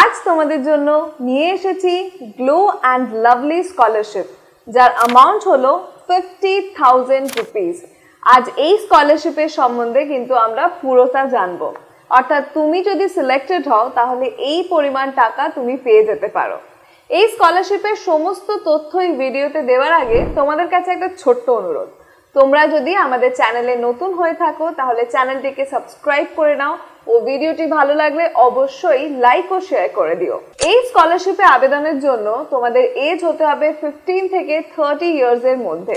আজ তোমাদের জন্য নিয়ে এসেছি গ্লো অ্যান্ড লাভলি স্কলারশিপ যার অ্যামাউন্ট হলো ফিফটি থাউজেন্ড রুপিস আজ এই স্কলারশিপের সম্বন্ধে কিন্তু আমরা পুরোটা জানবো অর্থাৎ তুমি যদি সিলেক্টেড হও তাহলে এই পরিমাণ টাকা তুমি পেয়ে যেতে পারো এই স্কলারশিপের সমস্ত তথ্যই ভিডিওতে দেওয়ার আগে তোমাদের কাছে একটা ছোট্ট অনুরোধ তোমরা যদি আমাদের চ্যানেলে নতুন হয়ে থাকো তাহলে চ্যানেলটিকে সাবস্ক্রাইব করে নাও ও ভিডিওটি ভালো লাগলে অবশ্যই লাইক ও শেয়ার করে দিও এই স্কলারশিপে আবেদনের জন্য তোমাদের এজ হতে হবে ফিফটিন থেকে থার্টি ইয়ার্স এর মধ্যে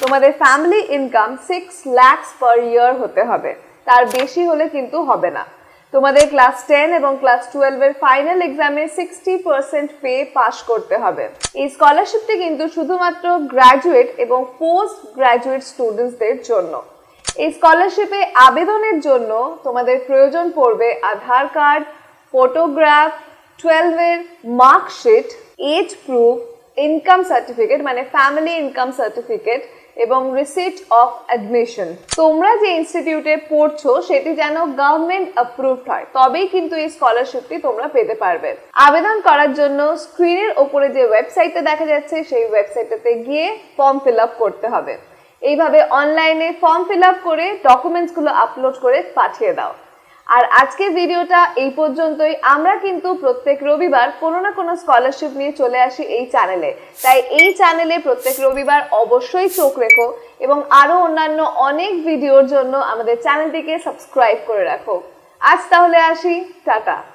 তোমাদের family income six lakhs per year হতে হবে তার বেশি হলে কিন্তু হবে না তোমাদের ক্লাস টেন এবং ক্লাস টুয়েলভের ফাইনাল এক্সামে সিক্সটি পার্সেন্ট পে পাস করতে হবে এই স্কলারশিপটি কিন্তু শুধুমাত্র গ্র্যাজুয়েট এবং পোস্ট গ্র্যাজুয়েট স্টুডেন্টসদের জন্য এই স্কলারশিপে আবেদনের জন্য তোমাদের প্রয়োজন পড়বে আধার কার্ড ফটোগ্রাফ টুয়েলভের marksheet as proof income certificate মানে ফ্যামিলি ইনকাম সার্টিফিকেট এবং রিসিট অফ অ্যাডমিশন তোমরা যে ইনস্টিটিউটে পড়ছো সেটি যেন গভর্নমেন্ট অ্যাপ্রুভড হয় তবেই কিন্তু এই স্কলারশিপটি তোমরা পেতে পারবে আবেদন করার জন্য স্ক্রিনের ওপরে যে ওয়েবসাইটটা দেখা যাচ্ছে সেই ওয়েবসাইটটাতে গিয়ে ফর্ম ফিল আপ করতে হবে এইভাবে অনলাইনে ফর্ম ফিল আপ করে ডকুমেন্টসগুলো আপলোড করে পাঠিয়ে দাও আর আজকে ভিডিওটা এই পর্যন্তই আমরা কিন্তু প্রত্যেক রবিবার কোনো না কোনো স্কলারশিপ নিয়ে চলে আসি এই চ্যানেলে তাই এই চ্যানেলে প্রত্যেক রবিবার অবশ্যই চোখ রেখো এবং আরও অন্যান্য অনেক ভিডিওর জন্য আমাদের চ্যানেলটিকে সাবস্ক্রাইব করে রাখো আজ তাহলে আসি টাটা